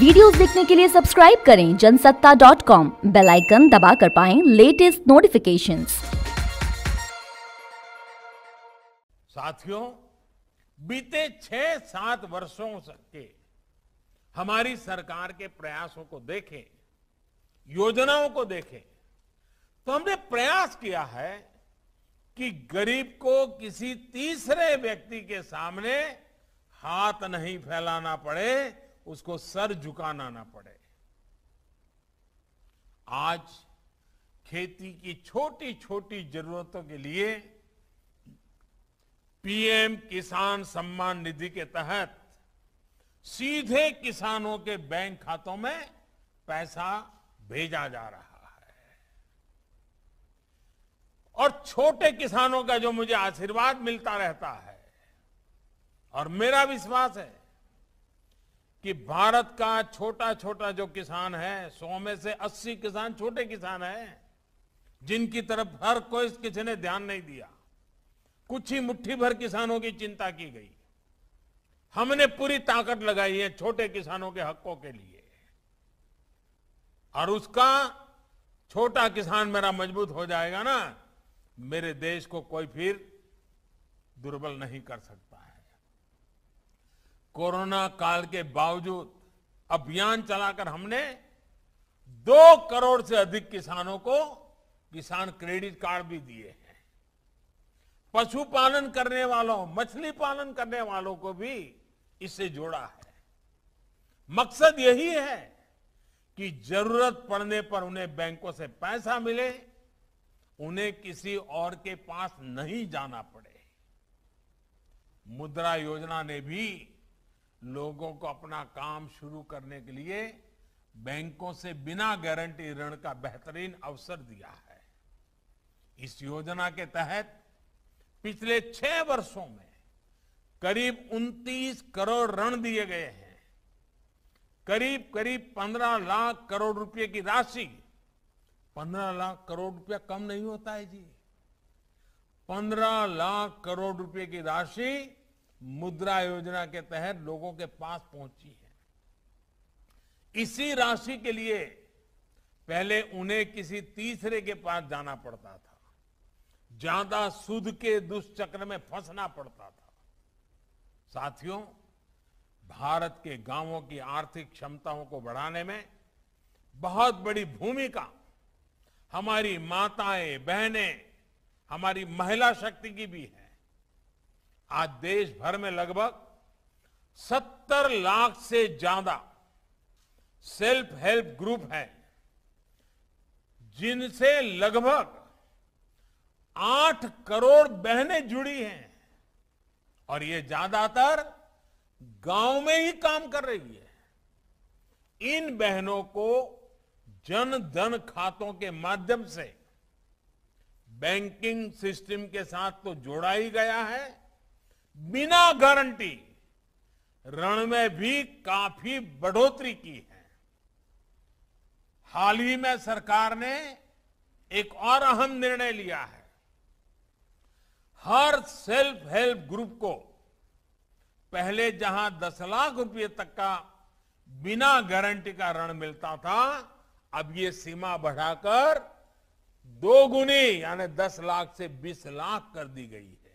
videos देखने के लिए सब्सक्राइब करें जनसत्ता डॉट कॉम बेलाइकन दबा कर पाए लेटेस्ट नोटिफिकेशन साथियों बीते छह सात वर्षों के हमारी सरकार के प्रयासों को देखें योजनाओं को देखें तो हमने प्रयास किया है कि गरीब को किसी तीसरे व्यक्ति के सामने हाथ नहीं फैलाना पड़े उसको सर झुकाना ना पड़े आज खेती की छोटी छोटी जरूरतों के लिए पीएम किसान सम्मान निधि के तहत सीधे किसानों के बैंक खातों में पैसा भेजा जा रहा है और छोटे किसानों का जो मुझे आशीर्वाद मिलता रहता है और मेरा विश्वास है कि भारत का छोटा छोटा जो किसान है सौ में से अस्सी किसान छोटे किसान है जिनकी तरफ हर कोई किसी ने ध्यान नहीं दिया कुछ ही मुट्ठी भर किसानों की चिंता की गई हमने पूरी ताकत लगाई है छोटे किसानों के हकों के लिए और उसका छोटा किसान मेरा मजबूत हो जाएगा ना मेरे देश को कोई फिर दुर्बल नहीं कर सकता कोरोना काल के बावजूद अभियान चलाकर हमने दो करोड़ से अधिक किसानों को किसान क्रेडिट कार्ड भी दिए हैं पशुपालन करने वालों मछली पालन करने वालों को भी इससे जोड़ा है मकसद यही है कि जरूरत पड़ने पर उन्हें बैंकों से पैसा मिले उन्हें किसी और के पास नहीं जाना पड़े मुद्रा योजना ने भी लोगों को अपना काम शुरू करने के लिए बैंकों से बिना गारंटी ऋण का बेहतरीन अवसर दिया है इस योजना के तहत पिछले छह वर्षों में करीब 29 करोड़ ऋण दिए गए हैं करीब करीब 15 लाख करोड़ रुपए की राशि 15 लाख करोड़ रुपया कम नहीं होता है जी 15 लाख करोड़ रुपए की राशि मुद्रा योजना के तहत लोगों के पास पहुंची है इसी राशि के लिए पहले उन्हें किसी तीसरे के पास जाना पड़ता था ज्यादा सुध के दुष्चक्र में फंसना पड़ता था साथियों भारत के गांवों की आर्थिक क्षमताओं को बढ़ाने में बहुत बड़ी भूमिका हमारी माताएं बहनें हमारी महिला शक्ति की भी है आज देश भर में लगभग 70 लाख से ज्यादा सेल्फ हेल्प ग्रुप हैं जिनसे लगभग 8 करोड़ बहनें जुड़ी हैं और ये ज्यादातर गांव में ही काम कर रही है इन बहनों को जन धन खातों के माध्यम से बैंकिंग सिस्टम के साथ तो जोड़ा ही गया है बिना गारंटी ऋण में भी काफी बढ़ोतरी की है हाल ही में सरकार ने एक और अहम निर्णय लिया है हर सेल्फ हेल्प ग्रुप को पहले जहां 10 लाख रुपए तक का बिना गारंटी का ऋण मिलता था अब ये सीमा बढ़ाकर दो गुनी यानी 10 लाख से 20 लाख कर दी गई है